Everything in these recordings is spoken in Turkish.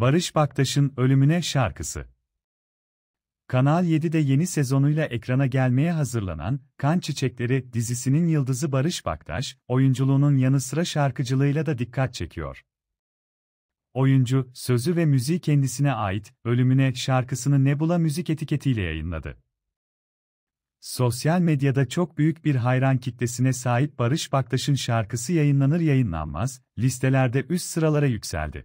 Barış Baktaş'ın Ölümüne şarkısı. Kanal 7'de yeni sezonuyla ekrana gelmeye hazırlanan Kan Çiçekleri dizisinin yıldızı Barış Baktaş, oyunculuğunun yanı sıra şarkıcılığıyla da dikkat çekiyor. Oyuncu, sözü ve müziği kendisine ait Ölümüne şarkısını Nebula Müzik etiketiyle yayınladı. Sosyal medyada çok büyük bir hayran kitlesine sahip Barış Baktaş'ın şarkısı yayınlanır yayınlanmaz listelerde üst sıralara yükseldi.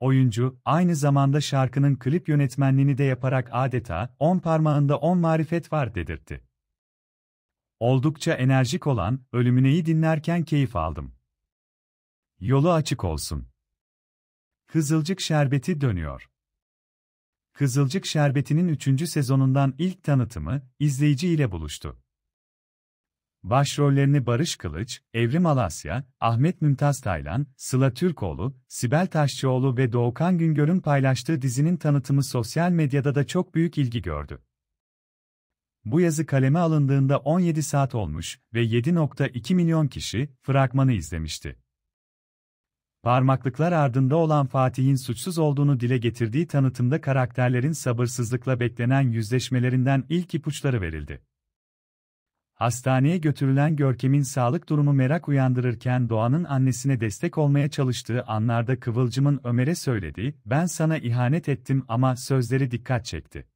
Oyuncu, aynı zamanda şarkının klip yönetmenliğini de yaparak adeta 10 parmağında 10 marifet var dedirtti. Oldukça enerjik olan, ölümüneyi dinlerken keyif aldım. Yolu açık olsun. Kızılcık Şerbeti dönüyor. Kızılcık Şerbeti'nin 3. sezonundan ilk tanıtımı, izleyici ile buluştu. Başrollerini Barış Kılıç, Evrim Alasya, Ahmet Mümtaz Taylan, Sıla Türkoğlu, Sibel Taşçıoğlu ve Doğukan Güngör'ün paylaştığı dizinin tanıtımı sosyal medyada da çok büyük ilgi gördü. Bu yazı kaleme alındığında 17 saat olmuş ve 7.2 milyon kişi fragmanı izlemişti. Parmaklıklar ardında olan Fatih'in suçsuz olduğunu dile getirdiği tanıtımda karakterlerin sabırsızlıkla beklenen yüzleşmelerinden ilk ipuçları verildi. Hastaneye götürülen Görkem'in sağlık durumu merak uyandırırken Doğan'ın annesine destek olmaya çalıştığı anlarda Kıvılcım'ın Ömer'e söylediği "Ben sana ihanet ettim" ama sözleri dikkat çekti.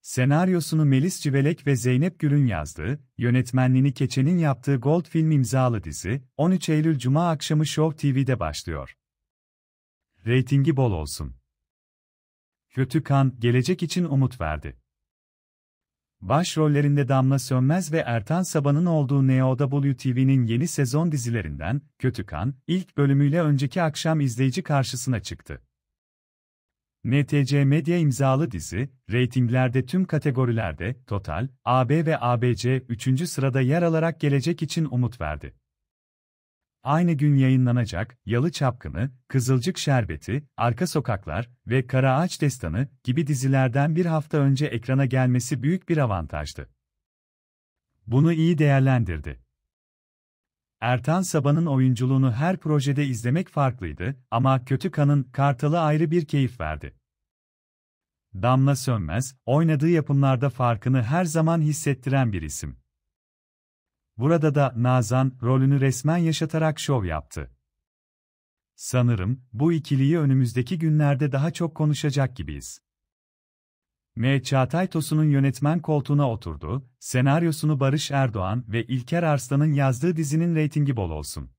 Senaryosunu Melis Civelek ve Zeynep Gülün yazdığı, yönetmenliğini Keçen'in yaptığı Gold Film imzalı dizi, 13 Eylül Cuma akşamı Show TV'de başlıyor. Reytingi bol olsun. Kötü kan, gelecek için umut verdi. Başrollerinde Damla Sönmez ve Ertan Saban'ın olduğu Neo NeoWTV'nin yeni sezon dizilerinden Kötü Kan, ilk bölümüyle önceki akşam izleyici karşısına çıktı. NTC Medya imzalı dizi, reytinglerde tüm kategorilerde Total, AB ve ABC 3. sırada yer alarak gelecek için umut verdi. Aynı gün yayınlanacak Yalı Çapkını, Kızılcık Şerbeti, Arka Sokaklar ve Kara Ağaç Destanı gibi dizilerden bir hafta önce ekrana gelmesi büyük bir avantajdı. Bunu iyi değerlendirdi. Ertan Saban'ın oyunculuğunu her projede izlemek farklıydı ama Kötü Kan'ın Kartal'ı ayrı bir keyif verdi. Damla Sönmez, oynadığı yapımlarda farkını her zaman hissettiren bir isim. Burada da Nazan rolünü resmen yaşatarak şov yaptı. Sanırım bu ikiliyi önümüzdeki günlerde daha çok konuşacak gibiyiz. M. Çağatay Tosun'un yönetmen koltuğuna oturdu, senaryosunu Barış Erdoğan ve İlker Arslan'ın yazdığı dizinin reytingi bol olsun.